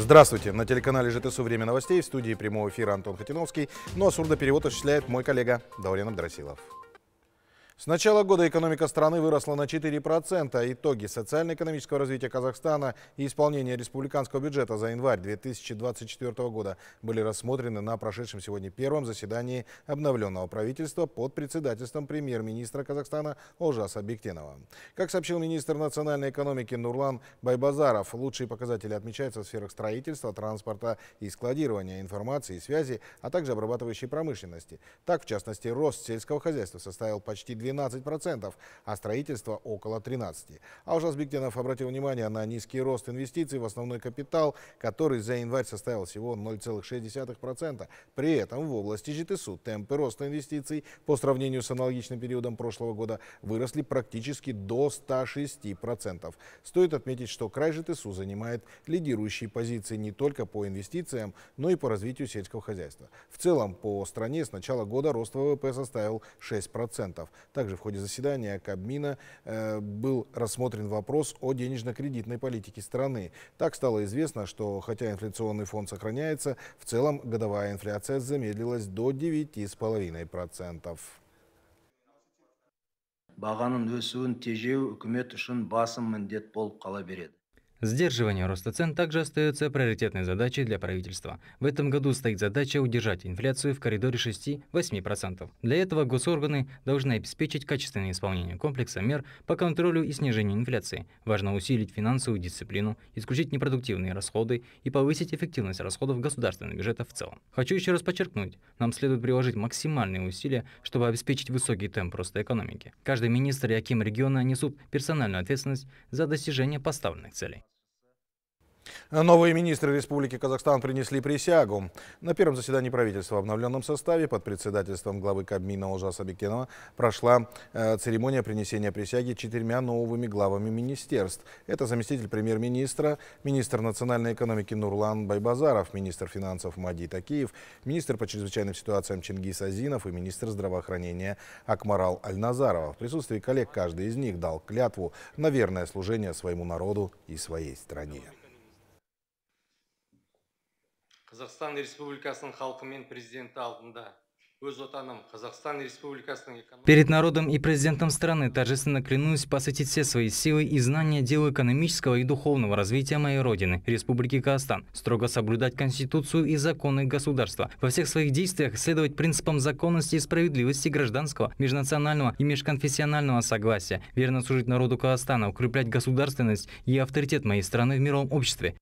Здравствуйте! На телеканале ЖТСУ «Время новостей» в студии прямого эфира Антон Хатиновский, Ну а сурдоперевод осуществляет мой коллега Даурен Абдрасилов. С начала года экономика страны выросла на 4%. Итоги социально-экономического развития Казахстана и исполнения республиканского бюджета за январь 2024 года были рассмотрены на прошедшем сегодня первом заседании обновленного правительства под председательством премьер-министра Казахстана Олжаса Бектенова. Как сообщил министр национальной экономики Нурлан Байбазаров, лучшие показатели отмечаются в сферах строительства, транспорта и складирования информации и связи, а также обрабатывающей промышленности. Так, в частности, рост сельского хозяйства составил почти 2 12%, а строительство около 13%. Аужас Бигденов обратил внимание на низкий рост инвестиций в основной капитал, который за январь составил всего 0,6%. При этом в области ЖТСУ темпы роста инвестиций по сравнению с аналогичным периодом прошлого года выросли практически до 106%. Стоит отметить, что край ЖТСУ занимает лидирующие позиции не только по инвестициям, но и по развитию сельского хозяйства. В целом по стране с начала года рост ВВП составил 6%. Также в ходе заседания Кабмина э, был рассмотрен вопрос о денежно-кредитной политике страны. Так стало известно, что хотя инфляционный фонд сохраняется, в целом годовая инфляция замедлилась до 9,5%. бағаның өсуін тежеу үкімет үшін басым міндет болып қала береді Сдерживание роста цен также остается приоритетной задачей для правительства. В этом году стоит задача удержать инфляцию в коридоре 6-8%. Для этого госорганы должны обеспечить качественное исполнение комплекса мер по контролю и снижению инфляции. Важно усилить финансовую дисциплину, исключить непродуктивные расходы и повысить эффективность расходов государственного бюджета в целом. Хочу еще раз подчеркнуть, нам следует приложить максимальные усилия, чтобы обеспечить высокий темп роста экономики. Каждый министр и Аким региона несут персональную ответственность за достижение поставленных целей. Новые министры Республики Казахстан принесли присягу. На первом заседании правительства в обновленном составе под председательством главы Кабмина Олжаса Бекенова прошла э, церемония принесения присяги четырьмя новыми главами министерств. Это заместитель премьер-министра, министр национальной экономики Нурлан Байбазаров, министр финансов Мади Такиев, министр по чрезвычайным ситуациям Чингис Азинов и министр здравоохранения Акмарал Альназарова. В присутствии коллег каждый из них дал клятву на верное служение своему народу и своей стране қазақстан республикасының халқы президенті алдында Перед народом и президентом страны торжественно клянусь посвятить все свои силы и знания делу экономического и духовного развития моей родины, Республики Казахстан, строго соблюдать Конституцию и законы государства, во всех своих действиях следовать принципам законности и справедливости гражданского, межнационального и межконфессионального согласия, верно служить народу Казахстана, укреплять государственность и авторитет моей страны в мировом обществе,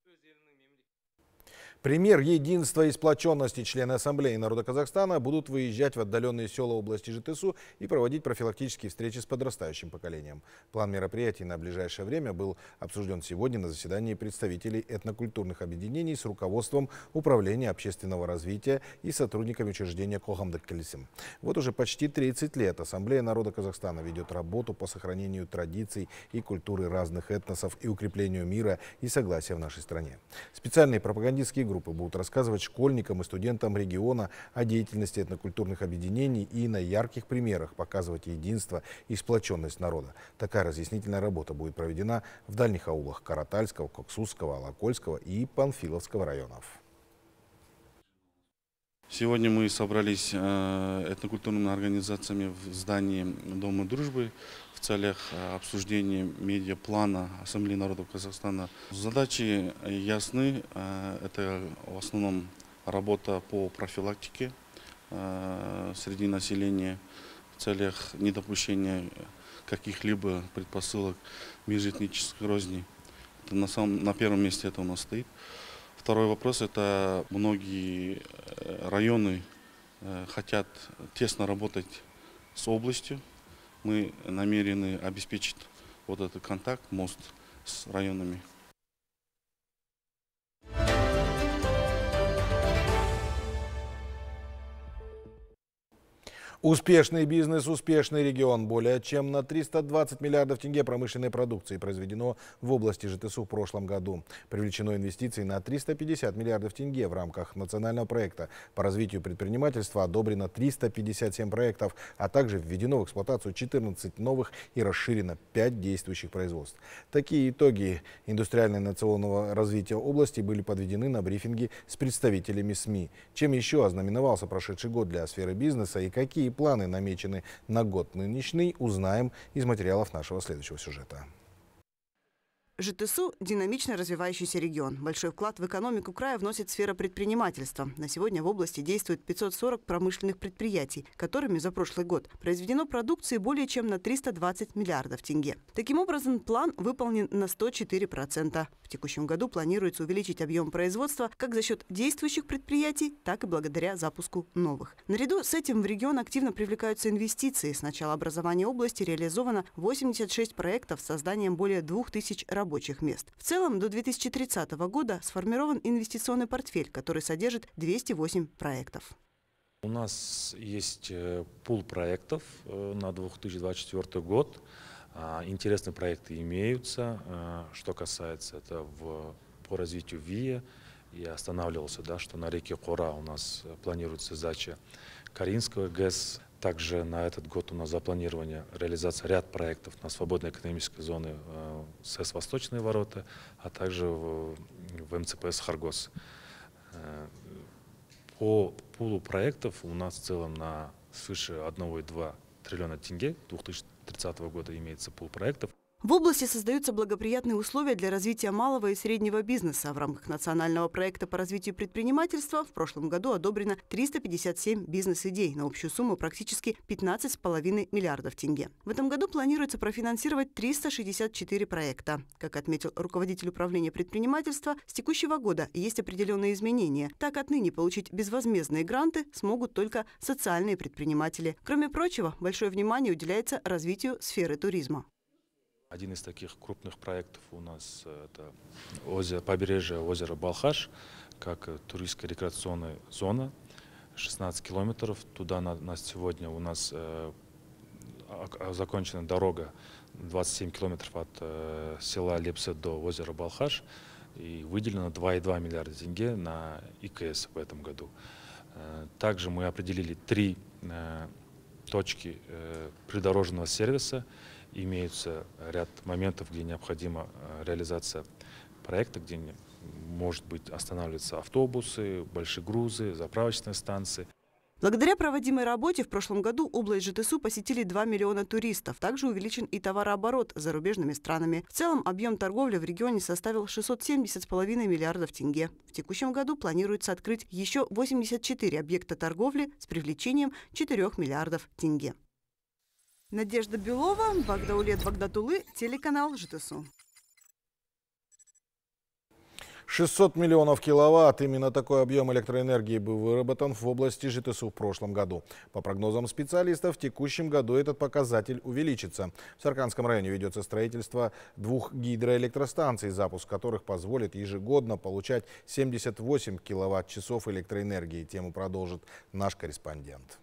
Пример единства и сплоченности члены Ассамблеи народа Казахстана будут выезжать в отдаленные села области Житысу и проводить профилактические встречи с подрастающим поколением. План мероприятий на ближайшее время был обсужден сегодня на заседании представителей этнокультурных объединений с руководством Управления общественного развития и сотрудниками учреждения Кохамдак Келесим. Вот уже почти 30 лет Ассамблея народа Казахстана ведет работу по сохранению традиций и культуры разных этносов и укреплению мира и согласия в нашей стране. Специальные пропагандистские группы группы будут рассказывать школьникам и студентам региона о деятельности этнокультурных объединений и на ярких примерах показывать единство и сплоченность народа. Такая разъяснительная работа будет проведена в дальних аулах Каратальского, Коксусского, Алакольского и Панфиловского районов. Сегодня мы собрались э, этнокультурными организациями в здании Дома дружбы в целях э, обсуждения медиаплана Ассамблеи народов Казахстана. Задачи ясны. Э, это в основном работа по профилактике среди населения в целях недопущения каких-либо предпосылок межэтнической розни. на, самом, на первом месте это у нас стоит. Второй вопрос – это многие э, районы э, хотят тесно работать с областью. Мы намерены обеспечить вот этот контакт, мост с районами. Успешный бизнес, успешный регион. Более чем на 320 миллиардов тенге промышленной продукции произведено в области ЖТСУ в прошлом году. Привлечено инвестиций на 350 миллиардов тенге в рамках национального проекта. По развитию предпринимательства одобрено 357 проектов, а также введено в эксплуатацию 14 новых и расширено 5 действующих производств. Такие итоги индустриально-национального развития области были подведены на брифинге с представителями СМИ. Чем еще ознаменовался прошедший год для сферы бизнеса и какие Какие планы намечены на год нынешний, узнаем из материалов нашего следующего сюжета. ЖТСУ – динамично развивающийся регион. Большой вклад в экономику края вносит сфера предпринимательства. На сегодня в области действует 540 промышленных предприятий, которыми за прошлый год произведено продукции более чем на 320 миллиардов тенге. Таким образом, план выполнен на 104%. В текущем году планируется увеличить объем производства как за счет действующих предприятий, так и благодаря запуску новых. Наряду с этим в регион активно привлекаются инвестиции. С начала образования области реализовано 86 проектов с созданием более 2000 работ рабочих мест. В целом до 2030 года сформирован инвестиционный портфель, который содержит 208 проектов. У нас есть э, пул проектов э, на 2024 год. А, интересные проекты имеются. А, что касается это в, по развитию ВИА, я останавливался, да, что на реке Кора у нас э, планируется задача Каринского ГЭС. Также на этот год у нас запланирована реализация ряд проектов на свободной экономической зоне э, СЭС «Восточные ворота», а также в МЦПС «Харгос». Э, по пулу проектов у нас в целом на свыше 1,2 триллиона тенге 2030 года имеется пул проектов. В области создаются благоприятные условия для развития малого и среднего бизнеса. В рамках национального проекта по развитию предпринимательства в прошлом году одобрено 357 бизнес-идей на общую сумму практически 15,5 миллиардов тенге. В этом году планируется профинансировать 364 проекта. Как отметил руководитель управления предпринимательства, с текущего года есть определенные изменения. Так отныне получить безвозмездные гранты смогут только социальные предприниматели. Кроме прочего, большое внимание уделяется развитию сферы туризма. Один из таких крупных проектов у нас э, это озеро, побережье озера Балхаш, как э, туристская рекреационная зона, 16 километров. Туда на, на сегодня у нас э, а, закончена дорога 27 километров от э, села Лепсе до озера Балхаш. И выделено 2,2 миллиарда тенге на ИКС в этом году. Э, также мы определили три э, точки э, придорожного сервиса – имеются ряд моментов, где необходима э, реализация проекта, где может быть останавливаются автобусы, большие грузы, заправочные станции. Благодаря проводимой работе в прошлом году область ЖТСУ посетили 2 миллиона туристов. Также увеличен и товарооборот с зарубежными странами. В целом объем торговли в регионе составил 670,5 миллиардов тенге. В текущем году планируется открыть еще 84 объекта торговли с привлечением 4 миллиардов тенге. Надежда Белова, Багдаулет Багдатулы, телеканал ЖТСУ. 600 миллионов киловатт. Именно такой объем электроэнергии был выработан в области ЖТСУ в прошлом году. По прогнозам специалистов, в текущем году этот показатель увеличится. В Сарканском районе ведется строительство двух гидроэлектростанций, запуск которых позволит ежегодно получать 78 киловатт-часов электроэнергии. Тему продолжит наш корреспондент.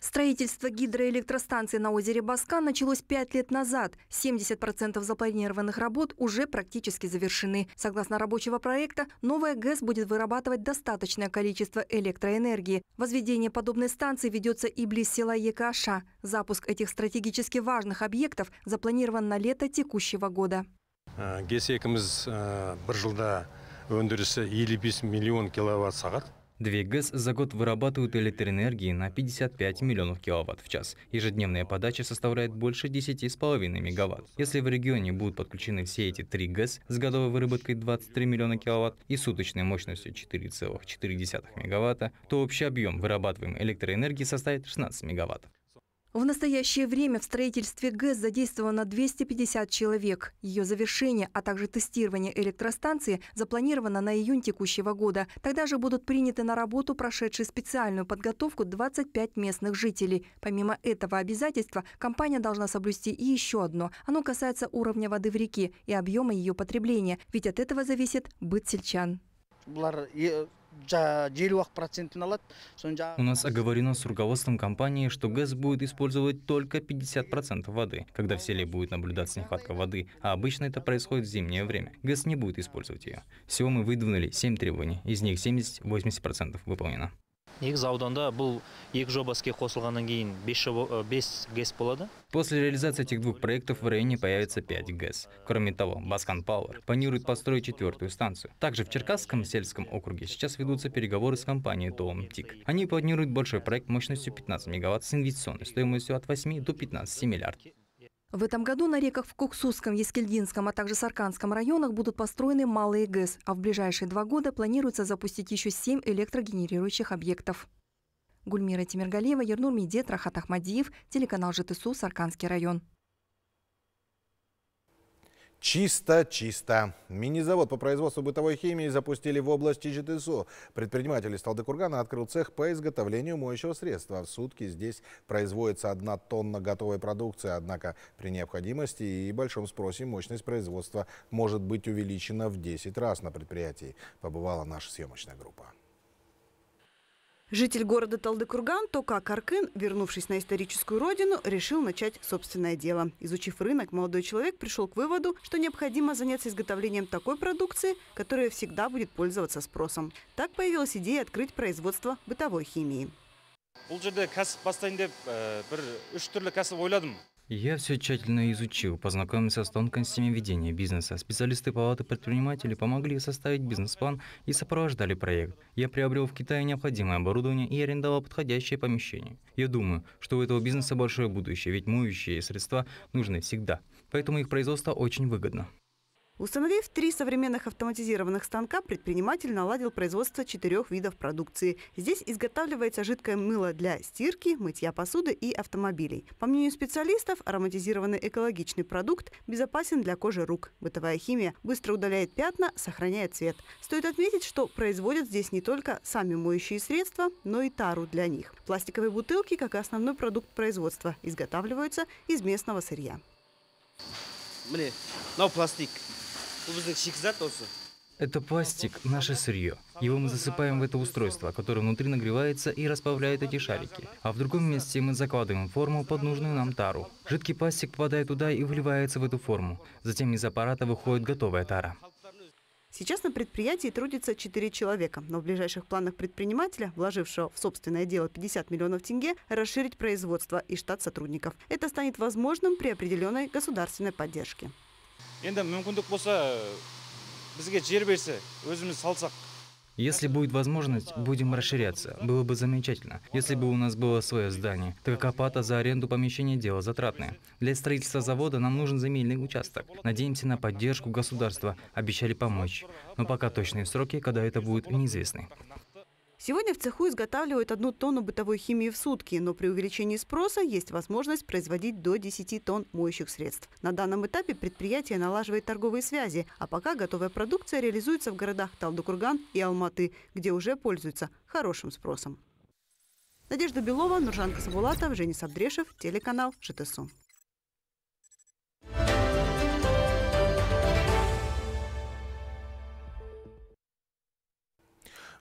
Строительство гидроэлектростанции на озере Баска началось пять лет назад. 70% запланированных работ уже практически завершены. Согласно рабочего проекта, новая ГЭС будет вырабатывать достаточное количество электроэнергии. Возведение подобной станции ведется и близ села Екаша. Запуск этих стратегически важных объектов запланирован на лето текущего года. Э, ГЭС-екіміз э, бір жылда өндірісі миллион киловатт сағат. Две ГЭС за год вырабатывают электроэнергии на 55 миллионов киловатт в час. Ежедневная подача составляет больше 10,5 мегаватт. Если в регионе будут подключены все эти три ГЭС с годовой выработкой 23 миллиона киловатт и суточной мощностью 4,4 мегаватта, то общий объем вырабатываемой электроэнергии составит 16 мегаватт. В настоящее время в строительстве ГЭС задействовано 250 человек. Ее завершение, а также тестирование электростанции запланировано на июнь текущего года. Тогда же будут приняты на работу прошедшие специальную подготовку 25 местных жителей. Помимо этого обязательства, компания должна соблюсти и еще одно. Оно касается уровня воды в реке и объема ее потребления, ведь от этого зависит быт сельчан у нас оговорено с руководством компании, что Газ будет использовать только 50% воды, когда в селе будет наблюдаться нехватка воды, а обычно это происходит в зимнее время. Газ не будет использовать ее. Всего мы выдвинули 7 требований, из них 70-80% выполнено после реализации этих двух проектов в районе появится 5 гэс кроме того баскан пауэр планирует построить четвертую станцию также в черкасском сельском округе сейчас ведутся переговоры с компанией Том тик они планируют большой проект мощностью 15 мегаватт с инвестиционной стоимостью от 8 до 15 миллиардов в этом году на реках в Куксусском, Ескельдинском, а также Сарканском районах будут построены малые ГЭС, а в ближайшие два года планируется запустить еще семь электрогенерирующих объектов. Гульмира Тимиргалиева, Ернур Медет, Рахат Ахмадиев, телеканал ЖТСУ, Сарканский район. Чисто, чисто. Мини-завод по производству бытовой химии запустили в области ЖТСУ. Предприниматель из Талдыкургана открыл цех по изготовлению моющего средства. В сутки здесь производится одна тонна готовой продукции. Однако при необходимости и большом спросе мощность производства может быть увеличена в 10 раз на предприятии. Побывала наша съемочная группа. Житель города Талдыкурган Тока Каркын, вернувшись на историческую родину, решил начать собственное дело. Изучив рынок, молодой человек пришел к выводу, что необходимо заняться изготовлением такой продукции, которая всегда будет пользоваться спросом. Так появилась идея открыть производство бытовой химии. Я все тщательно изучил, познакомился с тонкостями ведения бизнеса. Специалисты палаты предпринимателей помогли составить бизнес-план и сопровождали проект. Я приобрел в Китае необходимое оборудование и арендовал подходящее помещение. Я думаю, что у этого бизнеса большое будущее, ведь моющие средства нужны всегда. Поэтому их производство очень выгодно. Установив три современных автоматизированных станка, предприниматель наладил производство четырех видов продукции. Здесь изготавливается жидкое мыло для стирки, мытья посуды и автомобилей. По мнению специалистов, ароматизированный экологичный продукт безопасен для кожи рук. Бытовая химия быстро удаляет пятна, сохраняя цвет. Стоит отметить, что производят здесь не только сами моющие средства, но и тару для них. Пластиковые бутылки, как основной продукт производства, изготавливаются из местного сырья. Блин, но ну, пластик. Это пластик, наше сырье. Его мы засыпаем в это устройство, которое внутри нагревается и расплавляет эти шарики. А в другом месте мы закладываем форму под нужную нам тару. Жидкий пластик попадает туда и вливается в эту форму. Затем из аппарата выходит готовая тара. Сейчас на предприятии трудится 4 человека, но в ближайших планах предпринимателя, вложившего в собственное дело 50 миллионов тенге, расширить производство и штат сотрудников. Это станет возможным при определенной государственной поддержке енді мүмкіндік болса бізге жер берсе өзіміз салсақ если будет возможность, будем расширяться. Было бы замечательно, если бы у нас было свое здание, так как оплата за аренду помещения – дело затратное. Для строительства завода нам нужен земельный участок. Надеемся на поддержку государства, обещали помочь. Но пока точные сроки, когда это будет, неизвестны. Сегодня в цеху изготавливают одну тонну бытовой химии в сутки, но при увеличении спроса есть возможность производить до 10 тонн моющих средств. На данном этапе предприятие налаживает торговые связи, а пока готовая продукция реализуется в городах Талдыкурган и Алматы, где уже пользуются хорошим спросом. Надежда Белова, Нуржан Касабулатов, Женя Сабдрешев, телеканал ЖТСУ.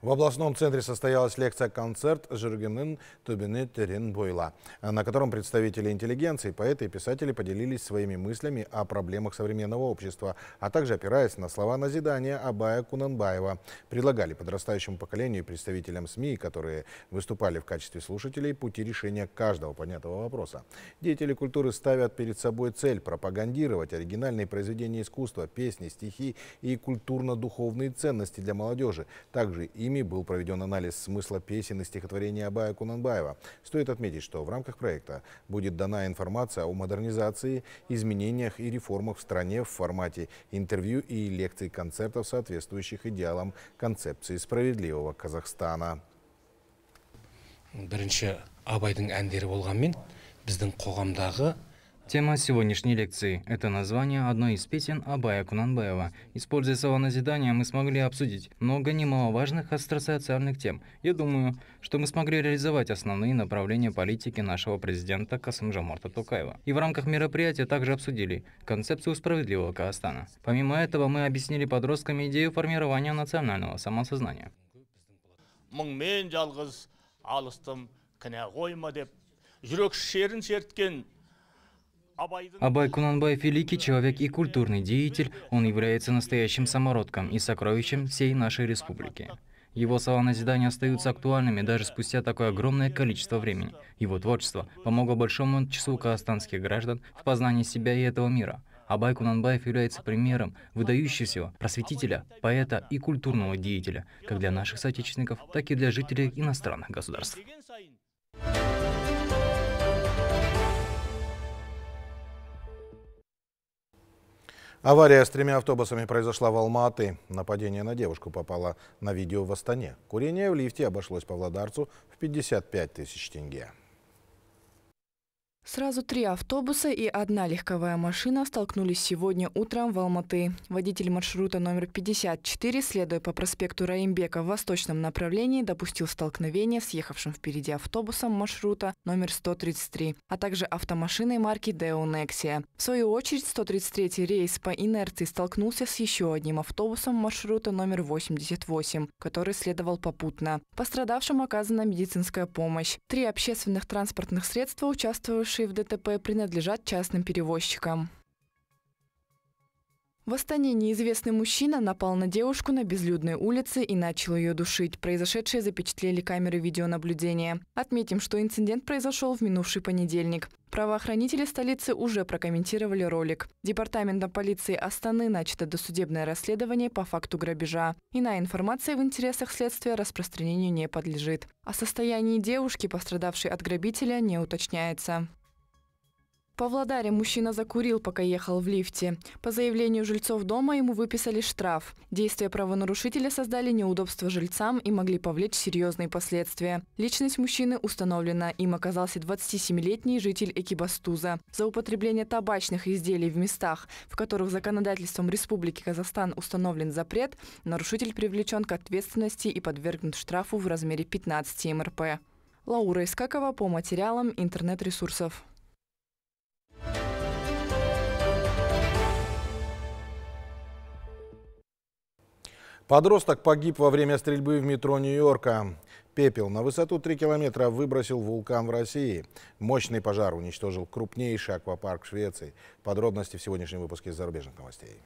В областном центре состоялась лекция-концерт «Жиргинын Тубины Терен Бойла», на котором представители интеллигенции, поэты и писатели поделились своими мыслями о проблемах современного общества, а также опираясь на слова назидания Абая Кунанбаева, предлагали подрастающему поколению и представителям СМИ, которые выступали в качестве слушателей, пути решения каждого понятого вопроса. Деятели культуры ставят перед собой цель пропагандировать оригинальные произведения искусства, песни, стихи и культурно-духовные ценности для молодежи, также и Академии был проведен анализ смысла песен и стихотворений Абая Кунанбаева. Стоит отметить, что в рамках проекта будет дана информация о модернизации, изменениях и реформах в стране в формате интервью и лекций-концертов, соответствующих идеалам концепции справедливого Казахстана. Бірінші Абайдың әндері болғанмен біздің қоғамдағы Тема сегодняшней лекции – это название одной из песен Абая Кунанбаева. Используя слова назидания, мы смогли обсудить много немаловажных астросоциальных тем. Я думаю, что мы смогли реализовать основные направления политики нашего президента Касымжаморта Тукаева. И в рамках мероприятия также обсудили концепцию справедливого Казахстана. Помимо этого, мы объяснили подросткам идею формирования национального самосознания. жүрек шерін шерткен Абай Кунанбаев – великий человек и культурный деятель, он является настоящим самородком и сокровищем всей нашей республики. Его слова назидания остаются актуальными даже спустя такое огромное количество времени. Его творчество помогло большому числу казахстанских граждан в познании себя и этого мира. Абай Кунанбаев является примером выдающегося просветителя, поэта и культурного деятеля, как для наших соотечественников, так и для жителей иностранных государств. Авария с тремя автобусами произошла в Алматы. Нападение на девушку попало на видео в Астане. Курение в лифте обошлось по владарцу в 55 тысяч тенге. Сразу три автобуса и одна легковая машина столкнулись сегодня утром в Алматы. Водитель маршрута номер 54, следуя по проспекту Раимбека в восточном направлении, допустил столкновение с ехавшим впереди автобусом маршрута номер 133, а также автомашиной марки Deo Nexia. В свою очередь, 133 рейс по инерции столкнулся с еще одним автобусом маршрута номер 88, который следовал попутно. Пострадавшим оказана медицинская помощь. Три общественных транспортных средства, участвовавшие пострадавшие в ДТП принадлежат частным перевозчикам. В Астане неизвестный мужчина напал на девушку на безлюдной улице и начал ее душить. Произошедшее запечатлели камеры видеонаблюдения. Отметим, что инцидент произошел в минувший понедельник. Правоохранители столицы уже прокомментировали ролик. Департаментом полиции Астаны начато досудебное расследование по факту грабежа. Иная информация в интересах следствия распространению не подлежит. О состоянии девушки, пострадавшей от грабителя, не уточняется. В Павлодаре мужчина закурил, пока ехал в лифте. По заявлению жильцов дома ему выписали штраф. Действия правонарушителя создали неудобства жильцам и могли повлечь серьезные последствия. Личность мужчины установлена. Им оказался 27-летний житель Экибастуза. За употребление табачных изделий в местах, в которых законодательством Республики Казахстан установлен запрет, нарушитель привлечен к ответственности и подвергнут штрафу в размере 15 МРП. Лаура Искакова по материалам интернет-ресурсов. Подросток погиб во время стрельбы в метро Нью-Йорка. Пепел на высоту 3 километра выбросил вулкан в России. Мощный пожар уничтожил крупнейший аквапарк Швеции. Подробности в сегодняшнем выпуске зарубежных новостей.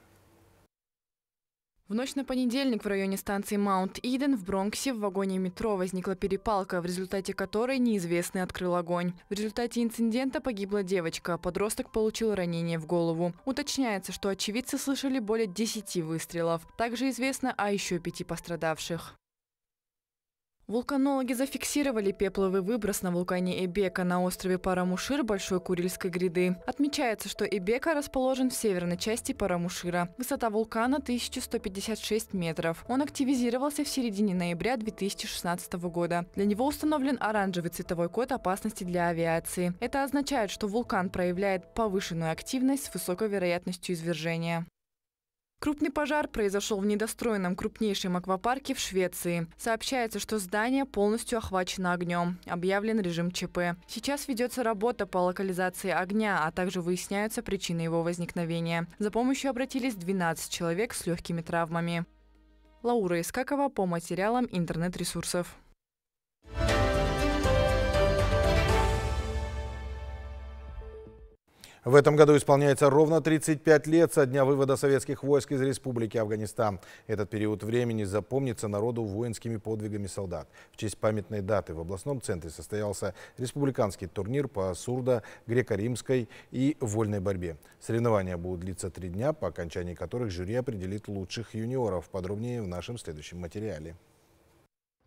В ночь на понедельник в районе станции Маунт Иден в Бронксе в вагоне метро возникла перепалка, в результате которой неизвестный открыл огонь. В результате инцидента погибла девочка, а подросток получил ранение в голову. Уточняется, что очевидцы слышали более 10 выстрелов. Также известно о еще пяти пострадавших. Вулканологи зафиксировали пепловый выброс на вулкане Эбека на острове Парамушир Большой Курильской гряды. Отмечается, что Эбека расположен в северной части Парамушира. Высота вулкана 1156 метров. Он активизировался в середине ноября 2016 года. Для него установлен оранжевый цветовой код опасности для авиации. Это означает, что вулкан проявляет повышенную активность с высокой вероятностью извержения. Крупный пожар произошел в недостроенном крупнейшем аквапарке в Швеции. Сообщается, что здание полностью охвачено огнем. Объявлен режим ЧП. Сейчас ведется работа по локализации огня, а также выясняются причины его возникновения. За помощью обратились 12 человек с легкими травмами. Лаура Искакова по материалам интернет-ресурсов. В этом году исполняется ровно 35 лет со дня вывода советских войск из Республики Афганистан. Этот период времени запомнится народу воинскими подвигами солдат. В честь памятной даты в областном центре состоялся республиканский турнир по сурдо, греко-римской и вольной борьбе. Соревнования будут длиться три дня, по окончании которых жюри определит лучших юниоров. Подробнее в нашем следующем материале.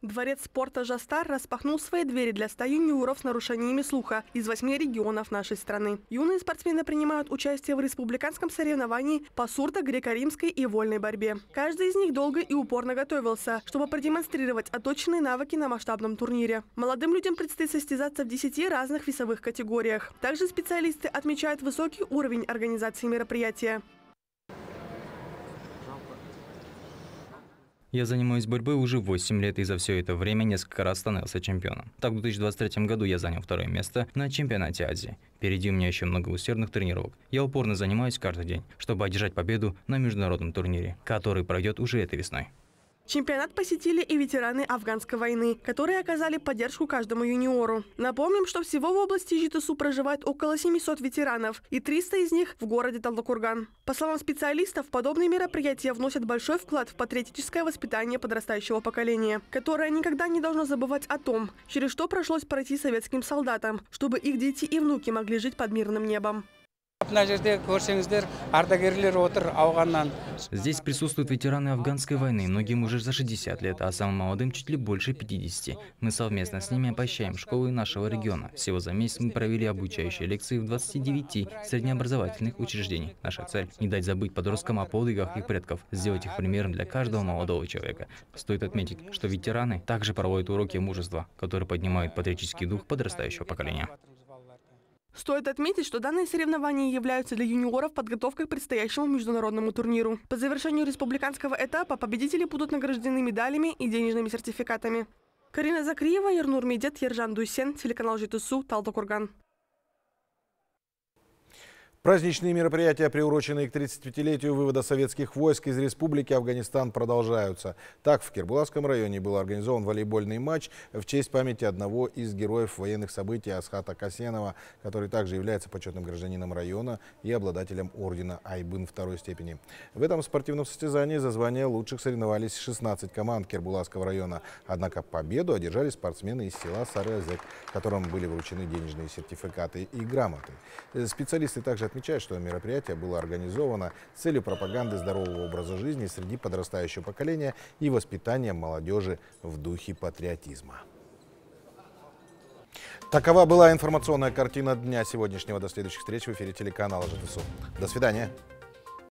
Дворец спорта «Жастар» распахнул свои двери для 100 юниоров с нарушениями слуха из восьми регионов нашей страны. Юные спортсмены принимают участие в республиканском соревновании по сурдо греко-римской и вольной борьбе. Каждый из них долго и упорно готовился, чтобы продемонстрировать отточенные навыки на масштабном турнире. Молодым людям предстоит состязаться в 10 разных весовых категориях. Также специалисты отмечают высокий уровень организации мероприятия. Я занимаюсь борьбой уже 8 лет и за все это время несколько раз становился чемпионом. Так, в 2023 году я занял второе место на чемпионате Азии. Впереди у меня еще много усердных тренировок. Я упорно занимаюсь каждый день, чтобы одержать победу на международном турнире, который пройдет уже этой весной. Чемпионат посетили и ветераны афганской войны, которые оказали поддержку каждому юниору. Напомним, что всего в области Житасу проживает около 700 ветеранов, и 300 из них в городе Талдыкурган. По словам специалистов, подобные мероприятия вносят большой вклад в патриотическое воспитание подрастающего поколения, которое никогда не должно забывать о том, через что прошлось пройти советским солдатам, чтобы их дети и внуки могли жить под мирным небом здесь присутствуют ветераны афганской войны многим уже за 60 лет а самым молодым чуть ли больше 50 мы совместно с ними обощаем школы нашего региона всего за месяц мы провели обучающие лекции в 29 среднеобразовательных учреждений наша цель не дать забыть подросткам о подвигах их предков сделать их примером для каждого молодого человека стоит отметить что ветераны также проводят уроки мужества которые поднимают патриотический дух подрастающего поколения Стоит отметить, что данные соревнования являются для юниоров подготовкой к предстоящему международному турниру. По завершению республиканского этапа победители будут награждены медалями и денежными сертификатами. Карина Закриева, Ернур Медет, Ержан Дуйсен, телеканал ЖТСУ, Талдыкурган. Праздничные мероприятия, приуроченные к 35-летию вывода советских войск из республики Афганистан, продолжаются. Так, в Кирбуласском районе был организован волейбольный матч в честь памяти одного из героев военных событий Асхата Касенова, который также является почетным гражданином района и обладателем ордена Айбын второй степени. В этом спортивном состязании за звание лучших соревновались 16 команд Кирбуласского района. Однако победу одержали спортсмены из села Сарезек, которым были вручены денежные сертификаты и грамоты. Э, специалисты также отмечает, что мероприятие было организовано с целью пропаганды здорового образа жизни среди подрастающего поколения и воспитания молодежи в духе патриотизма. Такова была информационная картина дня сегодняшнего. До следующих встреч в эфире телеканала ЖТСУ. До свидания.